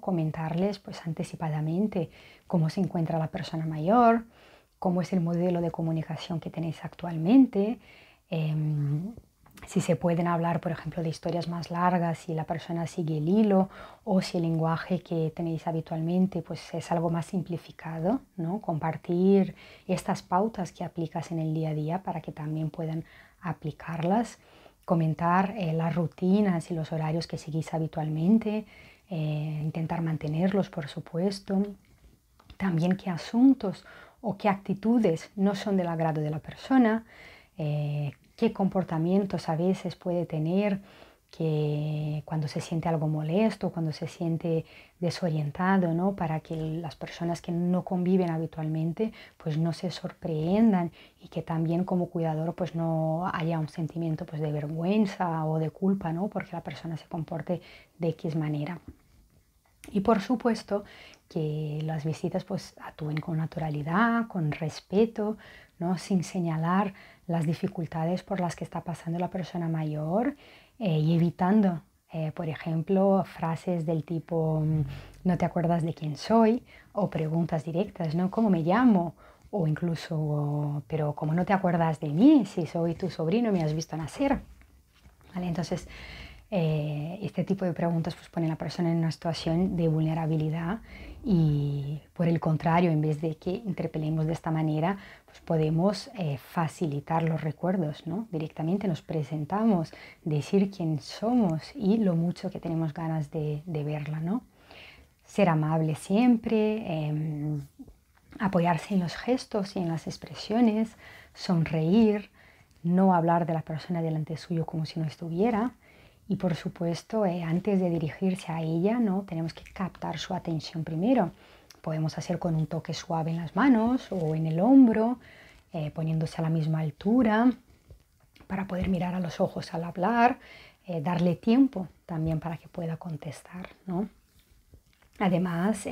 comentarles pues anticipadamente cómo se encuentra la persona mayor, cómo es el modelo de comunicación que tenéis actualmente, em, si se pueden hablar, por ejemplo, de historias más largas, si la persona sigue el hilo o si el lenguaje que tenéis habitualmente pues, es algo más simplificado, ¿no? compartir estas pautas que aplicas en el día a día para que también puedan aplicarlas, comentar eh, las rutinas y los horarios que seguís habitualmente, eh, intentar mantenerlos, por supuesto. También qué asuntos o qué actitudes no son del agrado de la persona, eh, qué comportamientos a veces puede tener que cuando se siente algo molesto, cuando se siente desorientado, ¿no? Para que las personas que no conviven habitualmente, pues no se sorprendan y que también como cuidador, pues no haya un sentimiento pues, de vergüenza o de culpa, ¿no? Porque la persona se comporte de X manera. Y por supuesto que las visitas pues actúen con naturalidad, con respeto, ¿no? sin señalar las dificultades por las que está pasando la persona mayor eh, y evitando, eh, por ejemplo, frases del tipo mm, no te acuerdas de quién soy o preguntas directas, ¿no? ¿Cómo me llamo? O incluso, pero ¿cómo no te acuerdas de mí, si soy tu sobrino, me has visto nacer. ¿Vale? Entonces, eh, este tipo de preguntas pues, pone a la persona en una situación de vulnerabilidad y por el contrario, en vez de que interpelemos de esta manera, pues podemos eh, facilitar los recuerdos, ¿no? Directamente nos presentamos, decir quién somos y lo mucho que tenemos ganas de, verla, ¿no? Ser amable siempre, em, apoyarse en los gestos y en las expresiones, sonreír, no hablar de la persona delante suyo como si no estuviera y por supuesto, eh, antes de dirigirse a ella, ¿no? tenemos que captar su atención primero. Podemos hacer con un toque suave en las manos o en el hombro, eh, poniéndose a la misma altura, para poder mirar a los ojos al hablar, eh, darle tiempo también para que pueda contestar. ¿no? Además,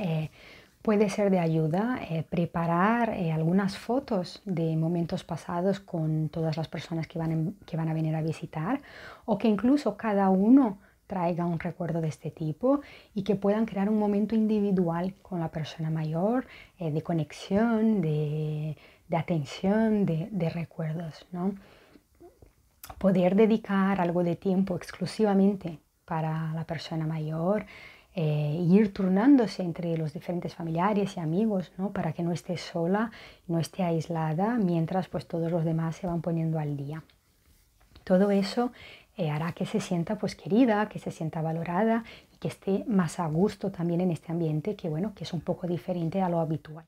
Puede ser de ayuda eh, preparar eh, algunas fotos de momentos pasados con todas las personas que van, que van a venir a visitar o que incluso cada uno traiga un recuerdo de este tipo y que puedan crear un momento individual con la persona mayor eh, de conexión, de, atención, de, de recuerdos. ¿no? Poder dedicar algo de tiempo exclusivamente para la persona mayor eh, ir turnándose entre los diferentes familiares y amigos, ¿no? Para que no esté sola, no esté aislada, mientras pues todos los demás se van poniendo al día. Todo eso eh, hará que se sienta pues querida, que se sienta valorada y que esté más a gusto también en este ambiente que bueno, que es un poco diferente a lo habitual.